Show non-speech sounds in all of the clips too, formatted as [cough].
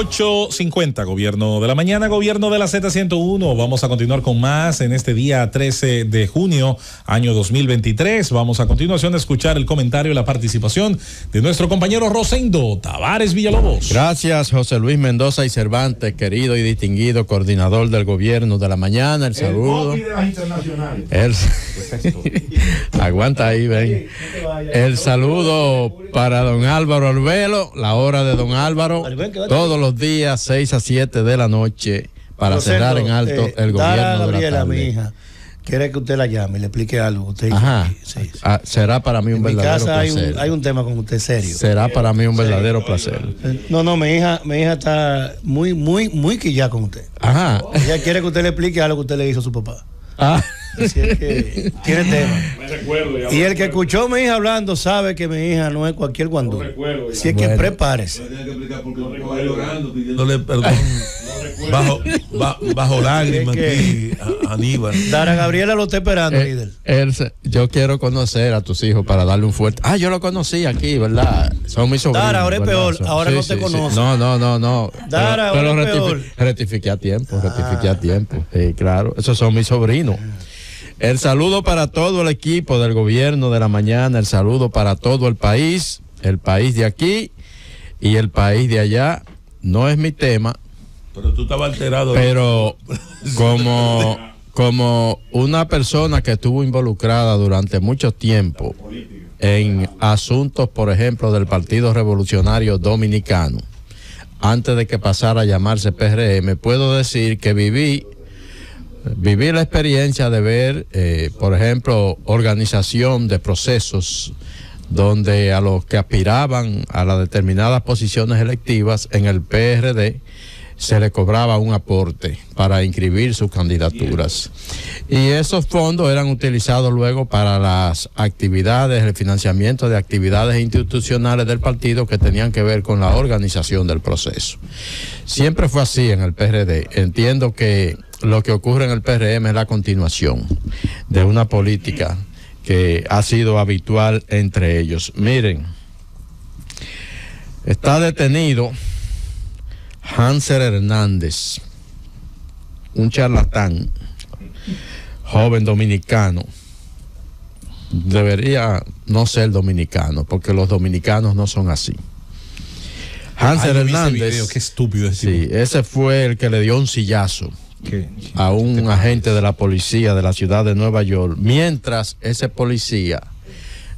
8.50, gobierno de la mañana, gobierno de la Z101. Vamos a continuar con más en este día 13 de junio, año 2023. Vamos a continuación a escuchar el comentario y la participación de nuestro compañero Rosendo Tavares Villalobos. Gracias, José Luis Mendoza y Cervantes, querido y distinguido coordinador del gobierno de la mañana. El saludo. Pues [laughs] Aguanta ahí, ven. El saludo para don Álvaro Albelo, la hora de don Álvaro. Todos los días, 6 a 7 de la noche, para cerrar en alto eh, el gobierno de la Mi hija. Quiere que usted la llame y le explique algo. Ajá. Ah, será para mí un en verdadero mi casa Hay un, hay un, tema con usted serio. Será para mí un verdadero placer. No, no, mi hija, mi hija está muy, muy, muy quillada con usted. Ajá. Ella quiere que usted le explique algo que usted le hizo a su papá. Ah que tiene tema. y el que escuchó mi hija hablando sabe que mi hija no es cualquier guandú. si es que prepárese. bajo, bajo lágrimas Dara Gabriela lo está esperando, eh, yo quiero conocer a tus hijos para darle un fuerte. Ah, yo lo conocí aquí, ¿verdad? Son mis sobrinos. Dara, ahora es peor. Ahora no te No, no, no, no. Dara, pero, a tiempo, rectifiqué a ah. tiempo. claro. Esos son mis sobrinos. El saludo para todo el equipo del gobierno de la mañana, el saludo para todo el país, el país de aquí y el país de allá. No es mi tema. Pero tú estabas alterado. Pero [laughs] como, como una persona que estuvo involucrada durante mucho tiempo en asuntos, por ejemplo, del Partido Revolucionario Dominicano, antes de que pasara a llamarse PRM, puedo decir que viví viví la experiencia de ver, eh, por ejemplo, organización de procesos donde a los que aspiraban a las determinadas posiciones electivas en el PRD se le cobraba un aporte para inscribir sus candidaturas. Y esos fondos eran utilizados luego para las actividades, el financiamiento de actividades institucionales del partido que tenían que ver con la organización del proceso. Siempre fue así en el PRD. Entiendo que lo que ocurre en el PRM es la continuación de una política que ha sido habitual entre ellos. Miren, está detenido Hanser Hernández, un charlatán, joven dominicano. Debería no ser dominicano, porque los dominicanos no son así. Hanser Hernández. estúpido sí, ese fue el que le dio un sillazo a un agente de la policía de la ciudad de Nueva York mientras ese policía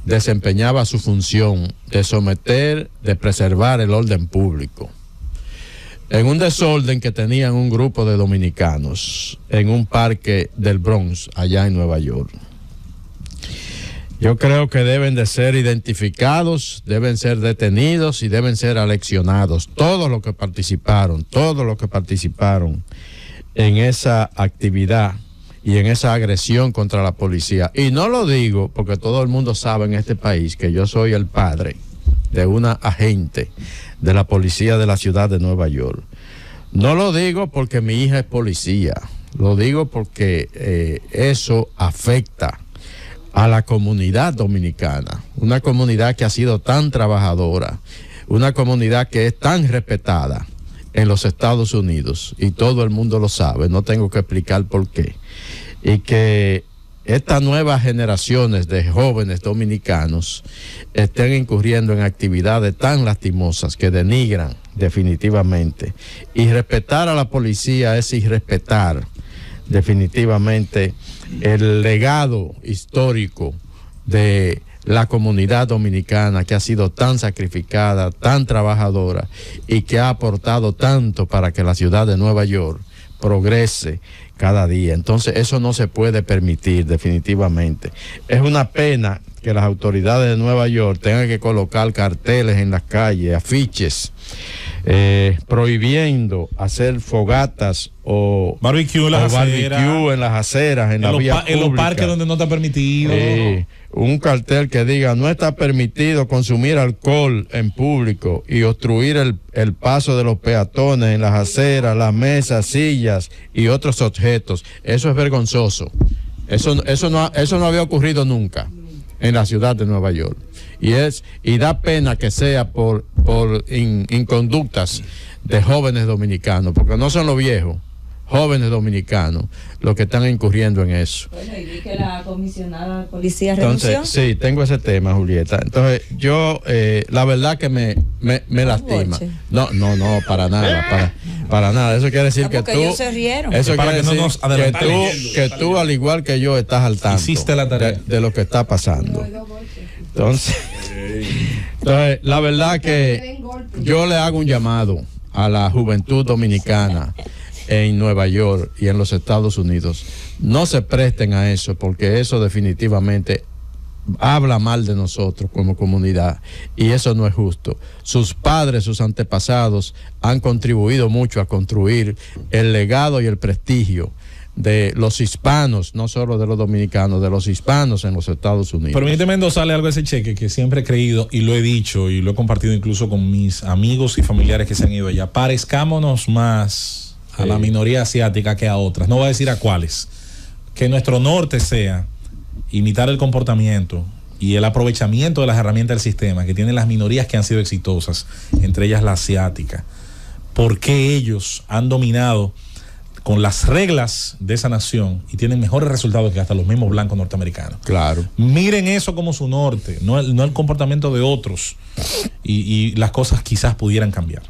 desempeñaba su función de someter, de preservar el orden público. En un desorden que tenían un grupo de dominicanos en un parque del Bronx, allá en Nueva York. Yo creo que deben de ser identificados, deben ser detenidos y deben ser aleccionados. Todos los que participaron, todos los que participaron en esa actividad y en esa agresión contra la policía. Y no lo digo porque todo el mundo sabe en este país que yo soy el padre de una agente de la policía de la ciudad de Nueva York. No lo digo porque mi hija es policía, lo digo porque eh, eso afecta a la comunidad dominicana, una comunidad que ha sido tan trabajadora, una comunidad que es tan respetada en los Estados Unidos, y todo el mundo lo sabe, no tengo que explicar por qué, y que estas nuevas generaciones de jóvenes dominicanos estén incurriendo en actividades tan lastimosas que denigran definitivamente. Y respetar a la policía es irrespetar definitivamente el legado histórico de la comunidad dominicana que ha sido tan sacrificada, tan trabajadora y que ha aportado tanto para que la ciudad de Nueva York progrese cada día. Entonces eso no se puede permitir definitivamente. Es una pena que las autoridades de Nueva York tengan que colocar carteles en las calles, afiches eh, prohibiendo hacer fogatas o barbecue, en las, aceras, en la los, en parques donde no está permitido. un cartel que diga no está permitido consumir alcohol en público y obstruir el, paso de los peatones en las aceras, las mesas, sillas y otros objetos. Eso es vergonzoso. Eso, eso, no, eso no había ocurrido nunca en la ciudad de Nueva York. Y es y da pena que sea por, por inconductas de jóvenes dominicanos, porque no son los viejos jóvenes dominicanos los que están incurriendo en eso. Bueno, y vi que la comisionada policía Entonces, sí, tengo ese tema, Julieta. Entonces, yo, eh, la verdad que me, me, ah, lastima. No, no, no, para nada, para, para nada. Eso quiere decir que tú... Ellos Eso quiere que decir que tú, al igual que yo, estás al tanto De, lo que está pasando. Entonces, [laughs] entonces la verdad que yo le hago un llamado a la juventud dominicana en Nueva York y en los Estados Unidos. No se presten a eso, porque eso definitivamente habla mal de nosotros como comunidad y eso no es justo. Sus padres, sus antepasados han contribuido mucho a construir el legado y el prestigio de los hispanos, no solo de los dominicanos, de los hispanos en los Estados Unidos. Permíteme endosarle algo a ese cheque que siempre he creído y lo he dicho y lo he compartido incluso con mis amigos y familiares que se han ido allá. Parezcámonos más a la minoría asiática que a otras. No va a decir a cuáles. Que nuestro norte sea imitar el comportamiento y el aprovechamiento de las herramientas del sistema que tienen las minorías que han sido exitosas, entre ellas la asiática. Porque ellos han dominado con las reglas de esa nación y tienen mejores resultados que hasta los mismos blancos norteamericanos? Claro. Miren eso como su norte, no el, comportamiento de otros y las cosas quizás pudieran cambiar.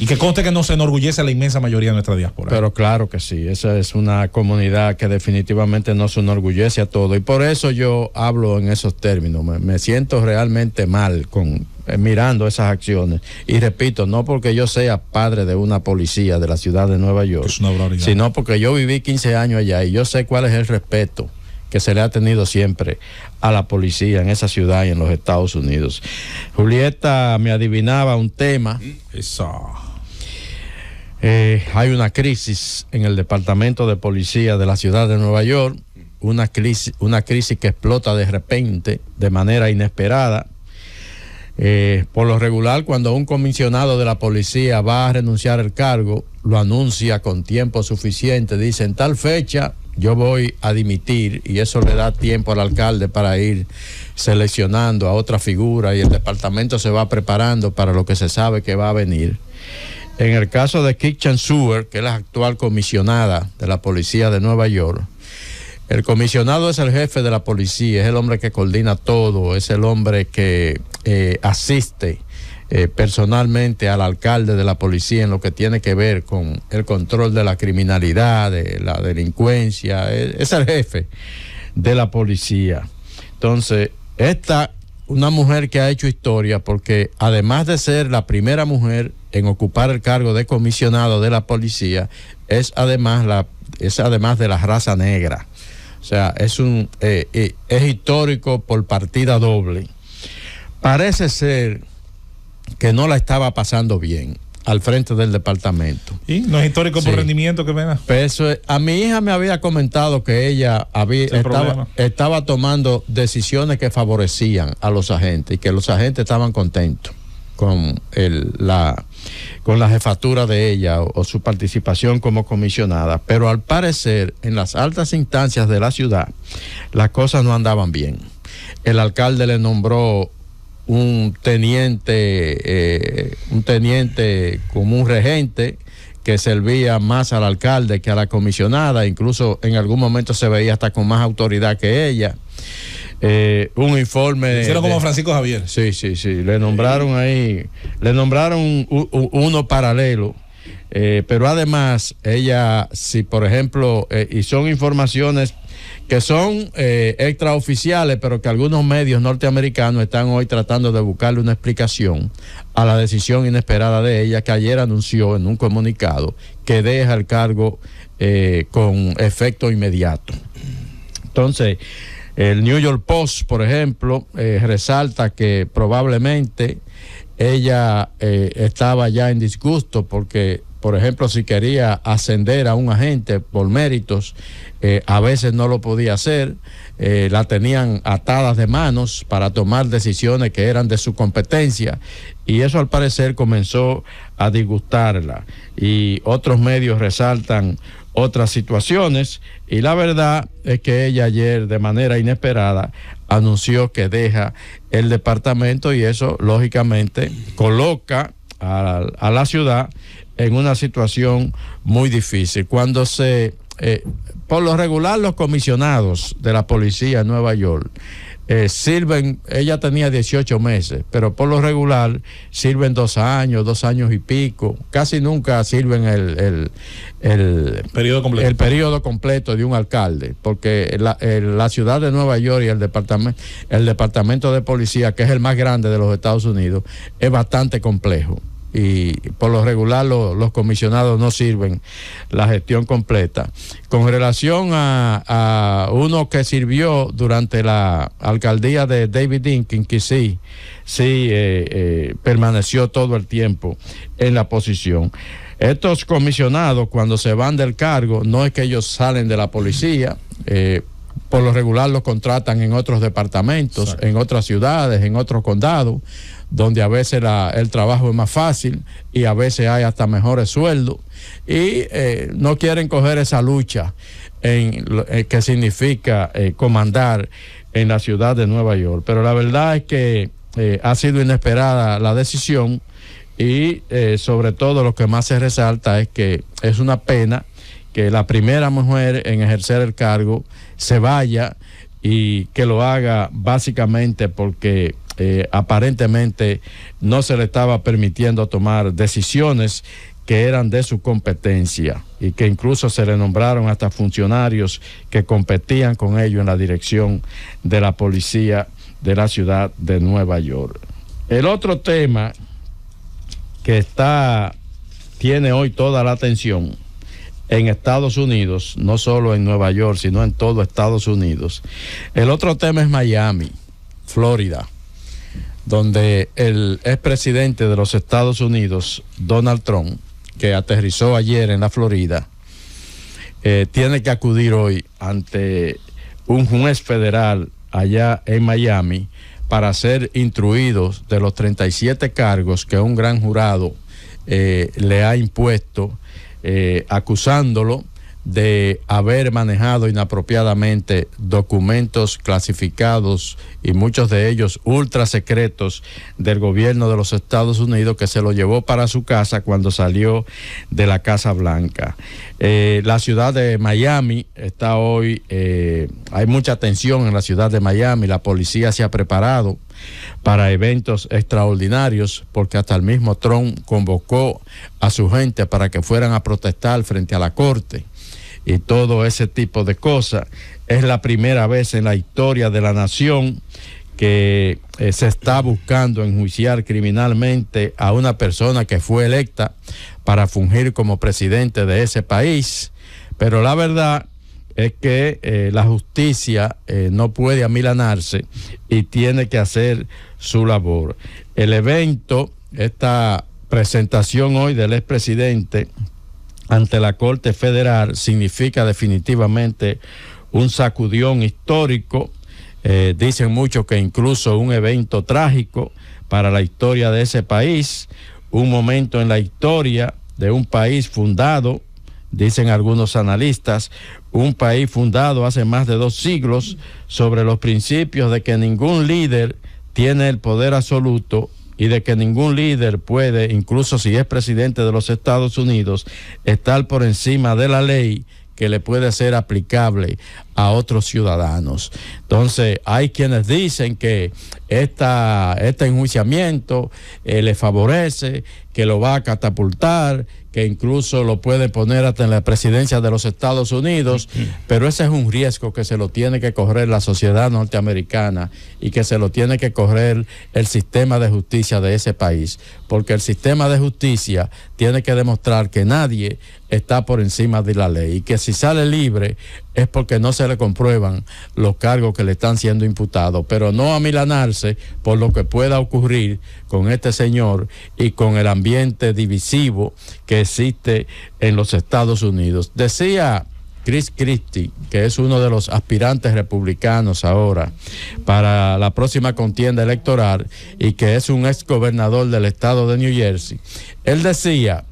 Y que conste que no se enorgullece la inmensa mayoría de nuestra diáspora. Pero claro que sí, esa es una comunidad que definitivamente no se enorgullece a todo. Y por eso yo hablo en esos términos. Me, siento realmente mal con eh, mirando esas acciones. Y repito, no porque yo sea padre de una policía de la ciudad de Nueva York, sino porque yo viví 15 años allá y yo sé cuál es el respeto que se le ha tenido siempre a la policía en esa ciudad y en los Estados Unidos. Julieta me adivinaba un tema. Eso. Eh, hay una crisis en el Departamento de Policía de la Ciudad de Nueva York, una crisis, una crisis que explota de repente, de manera inesperada. Eh, por lo regular, cuando un comisionado de la policía va a renunciar al cargo, lo anuncia con tiempo suficiente, dice en tal fecha yo voy a dimitir y eso le da tiempo al alcalde para ir seleccionando a otra figura y el departamento se va preparando para lo que se sabe que va a venir. En el caso de Kitchen Sewer, que es la actual comisionada de la policía de Nueva York, el comisionado es el jefe de la policía, es el hombre que coordina todo, es el hombre que eh, asiste eh, personalmente al alcalde de la policía en lo que tiene que ver con el control de la criminalidad, de la delincuencia, es, el jefe de la policía. Entonces, esta, una mujer que ha hecho historia porque además de ser la primera mujer en ocupar el cargo de comisionado de la policía es además, la, es además de la raza negra. O sea, es, un, eh, eh, es histórico por partida doble. Parece ser que no la estaba pasando bien al frente del departamento. ¿Y no es histórico por rendimiento, que me Pues, a mi hija me había comentado que ella había, estaba, estaba, tomando decisiones que favorecían a los agentes y que los agentes estaban contentos con el, la, con la jefatura de ella o, su participación como comisionada, pero al parecer en las altas instancias de la ciudad las cosas no andaban bien. El alcalde le nombró un teniente, eh, un teniente como un regente que servía más al alcalde que a la comisionada, incluso en algún momento se veía hasta con más autoridad que ella. Eh, un informe. Hicieron como Francisco Javier. Sí, sí, sí. Le nombraron ahí, le nombraron uno paralelo. Eh, pero además, ella, si por ejemplo, eh, y son informaciones que son extraoficiales, pero que algunos medios norteamericanos están hoy tratando de buscarle una explicación a la decisión inesperada de ella, que ayer anunció en un comunicado que deja el cargo con efecto inmediato. Entonces, el New York Post, por ejemplo, eh, resalta que probablemente ella eh, estaba ya en disgusto porque, por ejemplo, si quería ascender a un agente por méritos, eh, a veces no lo podía hacer, la tenían atadas de manos para tomar decisiones que eran de su competencia y eso al parecer comenzó a disgustarla. Y otros medios resaltan otras situaciones y la verdad es que ella ayer de manera inesperada anunció que deja el departamento y eso lógicamente coloca a, la ciudad en una situación muy difícil. Cuando se, eh, por lo regular los comisionados de la policía en Nueva York, eh, sirven, ella tenía 18 meses, pero por lo regular sirven dos años, dos años y pico, casi nunca sirven el, periodo, completo. el completo de un alcalde, porque la, eh, la, ciudad de Nueva York y el departamento, el departamento de policía, que es el más grande de los Estados Unidos, es bastante complejo y por lo regular los comisionados no sirven la gestión completa. Con relación a, uno que sirvió durante la alcaldía de David Dinkin, que sí, sí eh, eh, permaneció todo el tiempo en la posición. Estos comisionados cuando se van del cargo, no es que ellos salen de la policía, eh, por lo regular los contratan en otros departamentos, en otras ciudades, en otros condados donde a veces el trabajo es más fácil y a veces hay hasta mejores sueldos, y eh, no quieren coger esa lucha en eh, que significa eh, comandar en la ciudad de Nueva York. Pero la verdad es que ha sido inesperada la decisión y sobre todo lo que más se resalta es que es una pena que la primera mujer en ejercer el cargo se vaya y que lo haga básicamente porque eh, aparentemente no se le estaba permitiendo tomar decisiones que eran de su competencia y que incluso se le nombraron hasta funcionarios que competían con ellos en la dirección de la policía de la ciudad de Nueva York. El otro tema que está tiene hoy toda la atención en Estados Unidos, no solo en Nueva York, sino en todo Estados Unidos. El otro tema es Miami, Florida donde el expresidente de los Estados Unidos, Donald Trump, que aterrizó ayer en la Florida, eh, tiene que acudir hoy ante un juez federal allá en Miami para ser instruidos de los 37 cargos que un gran jurado eh, le ha impuesto, eh, acusándolo de haber manejado inapropiadamente documentos clasificados y muchos de ellos ultra secretos del gobierno de los Estados Unidos que se lo llevó para su casa cuando salió de la Casa Blanca. Eh, la ciudad de Miami está hoy, eh, hay mucha tensión en la ciudad de Miami, la policía se ha preparado para eventos extraordinarios, porque hasta el mismo Trump convocó a su gente para que fueran a protestar frente a la corte y todo ese tipo de cosas. Es la primera vez en la historia de la nación que eh, se está buscando enjuiciar criminalmente a una persona que fue electa para fungir como presidente de ese país. Pero la verdad es que eh, la justicia eh, no puede amilanarse y tiene que hacer su labor. El evento, esta presentación hoy del expresidente ante la Corte Federal significa definitivamente un sacudión histórico. Eh, dicen muchos que incluso un evento trágico para la historia de ese país, un momento en la historia de un país fundado, dicen algunos analistas, un país fundado hace más de dos siglos sobre los principios de que ningún líder tiene el poder absoluto y de que ningún líder puede, incluso si es presidente de los Estados Unidos, estar por encima de la ley que le puede ser aplicable a otros ciudadanos. Entonces, hay quienes dicen que este enjuiciamiento eh, le favorece, que lo va a catapultar, que incluso lo puede poner hasta en la presidencia de los Estados Unidos, pero ese es un riesgo que se lo tiene que correr la sociedad norteamericana y que se lo tiene que correr el sistema de justicia de ese país, porque el sistema de justicia tiene que demostrar que nadie está por encima de la ley y que si sale libre es porque no se le comprueban los cargos que le están siendo imputados, pero no amilanarse por lo que pueda ocurrir con este señor y con el ambiente divisivo que existe en los Estados Unidos. Decía Chris Christie, que es uno de los aspirantes republicanos ahora para la próxima contienda electoral y que es un ex gobernador del estado de New Jersey, él decía,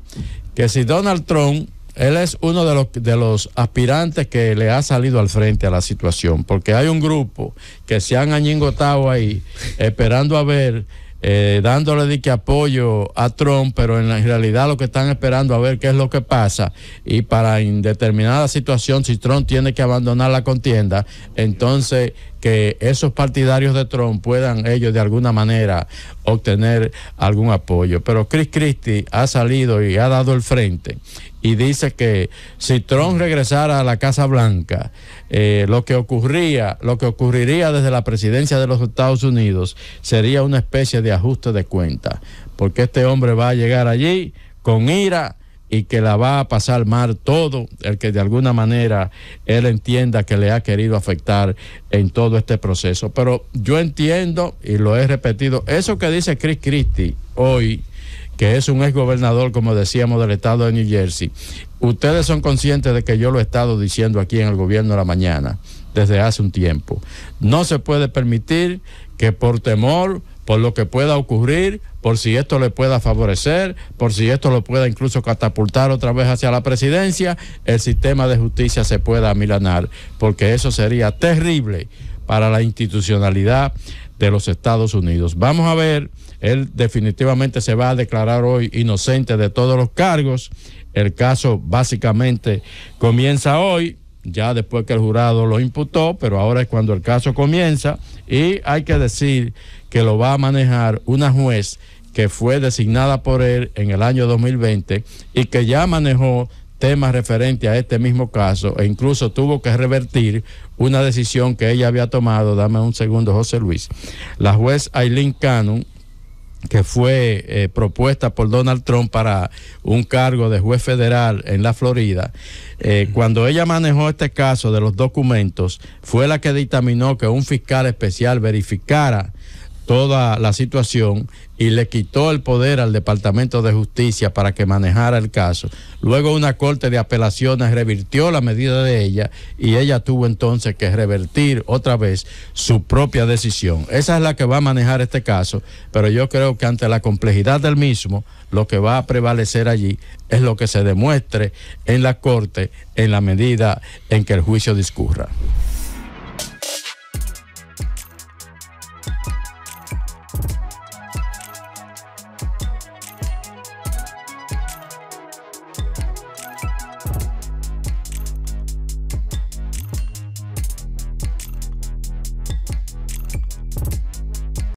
que si Donald Trump, él es uno de los, de los aspirantes que le ha salido al frente a la situación, porque hay un grupo que se han añingotado ahí [laughs] esperando a ver. Eh, dándole de que apoyo a Trump, pero en, la, realidad lo que están esperando a ver qué es lo que pasa y para indeterminada situación si Trump tiene que abandonar la contienda, entonces que esos partidarios de Trump puedan ellos de alguna manera obtener algún apoyo. Pero Chris Christie ha salido y ha dado el frente y dice que si Trump regresara a la Casa Blanca, eh, lo que ocurría, lo que ocurriría desde la presidencia de los Estados Unidos sería una especie de ajuste de cuenta, porque este hombre va a llegar allí con ira y que la va a pasar mal todo el que de alguna manera él entienda que le ha querido afectar en todo este proceso. Pero yo entiendo, y lo he repetido, eso que dice Chris Christie hoy, que es un exgobernador, como decíamos, del estado de New Jersey, ustedes son conscientes de que yo lo he estado diciendo aquí en el gobierno de la mañana desde hace un tiempo. No se puede permitir que por temor por lo que pueda ocurrir, por si esto le pueda favorecer, por si esto lo pueda incluso catapultar otra vez hacia la presidencia, el sistema de justicia se pueda amilanar, porque eso sería terrible para la institucionalidad de los Estados Unidos. Vamos a ver, él definitivamente se va a declarar hoy inocente de todos los cargos. El caso básicamente comienza hoy ya después que el jurado lo imputó, pero ahora es cuando el caso comienza y hay que decir que lo va a manejar una juez que fue designada por él en el año 2020 y que ya manejó temas referentes a este mismo caso e incluso tuvo que revertir una decisión que ella había tomado, dame un segundo José Luis, la juez Aileen Cannon que fue eh, propuesta por Donald Trump para un cargo de juez federal en la Florida, eh, cuando ella manejó este caso de los documentos, fue la que dictaminó que un fiscal especial verificara toda la situación y le quitó el poder al Departamento de Justicia para que manejara el caso. Luego una corte de apelaciones revirtió la medida de ella y ella tuvo entonces que revertir otra vez su propia decisión. Esa es la que va a manejar este caso, pero yo creo que ante la complejidad del mismo, lo que va a prevalecer allí es lo que se demuestre en la corte en la medida en que el juicio discurra.